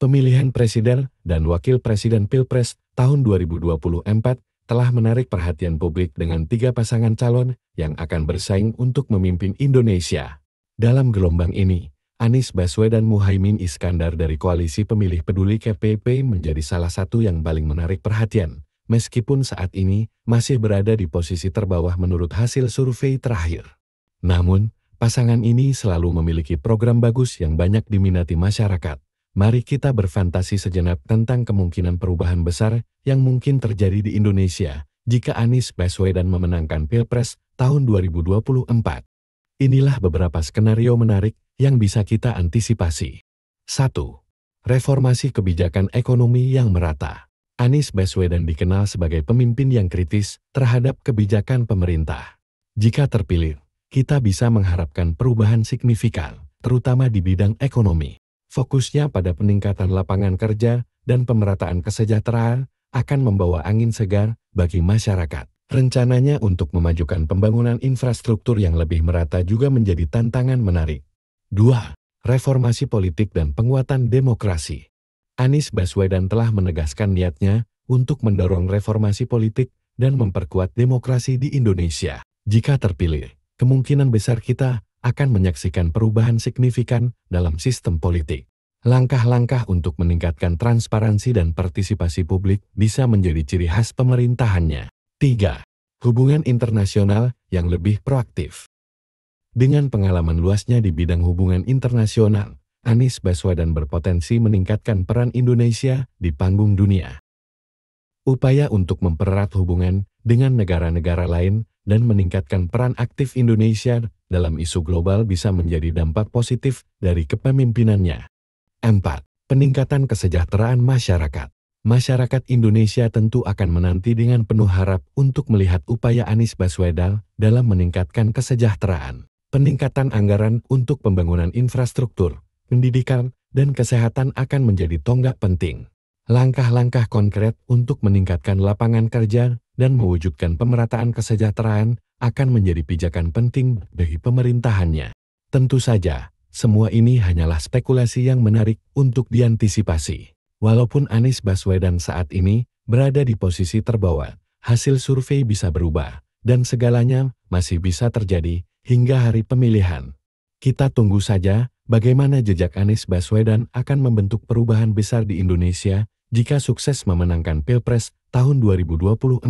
pemilihan presiden dan wakil presiden Pilpres tahun 2024 telah menarik perhatian publik dengan tiga pasangan calon yang akan bersaing untuk memimpin Indonesia. Dalam gelombang ini, Anies Baswedan Muhaimin Iskandar dari Koalisi Pemilih Peduli KPP menjadi salah satu yang paling menarik perhatian, meskipun saat ini masih berada di posisi terbawah menurut hasil survei terakhir. Namun, pasangan ini selalu memiliki program bagus yang banyak diminati masyarakat mari kita berfantasi sejenak tentang kemungkinan perubahan besar yang mungkin terjadi di Indonesia jika Anies Baswedan memenangkan Pilpres tahun 2024. Inilah beberapa skenario menarik yang bisa kita antisipasi. 1. Reformasi kebijakan ekonomi yang merata. Anies Baswedan dikenal sebagai pemimpin yang kritis terhadap kebijakan pemerintah. Jika terpilih, kita bisa mengharapkan perubahan signifikan, terutama di bidang ekonomi fokusnya pada peningkatan lapangan kerja dan pemerataan kesejahteraan akan membawa angin segar bagi masyarakat. Rencananya untuk memajukan pembangunan infrastruktur yang lebih merata juga menjadi tantangan menarik. 2. Reformasi politik dan penguatan demokrasi. Anies Baswedan telah menegaskan niatnya untuk mendorong reformasi politik dan memperkuat demokrasi di Indonesia. Jika terpilih, kemungkinan besar kita akan menyaksikan perubahan signifikan dalam sistem politik. Langkah-langkah untuk meningkatkan transparansi dan partisipasi publik bisa menjadi ciri khas pemerintahannya. 3. Hubungan internasional yang lebih proaktif. Dengan pengalaman luasnya di bidang hubungan internasional, Anies Baswedan berpotensi meningkatkan peran Indonesia di panggung dunia. Upaya untuk mempererat hubungan dengan negara-negara lain dan meningkatkan peran aktif Indonesia dalam isu global bisa menjadi dampak positif dari kepemimpinannya. 4. Peningkatan kesejahteraan masyarakat. Masyarakat Indonesia tentu akan menanti dengan penuh harap untuk melihat upaya Anies Baswedan dalam meningkatkan kesejahteraan. Peningkatan anggaran untuk pembangunan infrastruktur, pendidikan, dan kesehatan akan menjadi tonggak penting. Langkah-langkah konkret untuk meningkatkan lapangan kerja dan mewujudkan pemerataan kesejahteraan akan menjadi pijakan penting bagi pemerintahannya. Tentu saja, semua ini hanyalah spekulasi yang menarik untuk diantisipasi. Walaupun Anies Baswedan saat ini berada di posisi terbawa, hasil survei bisa berubah, dan segalanya masih bisa terjadi hingga hari pemilihan. Kita tunggu saja bagaimana jejak Anies Baswedan akan membentuk perubahan besar di Indonesia jika sukses memenangkan Pilpres tahun 2024.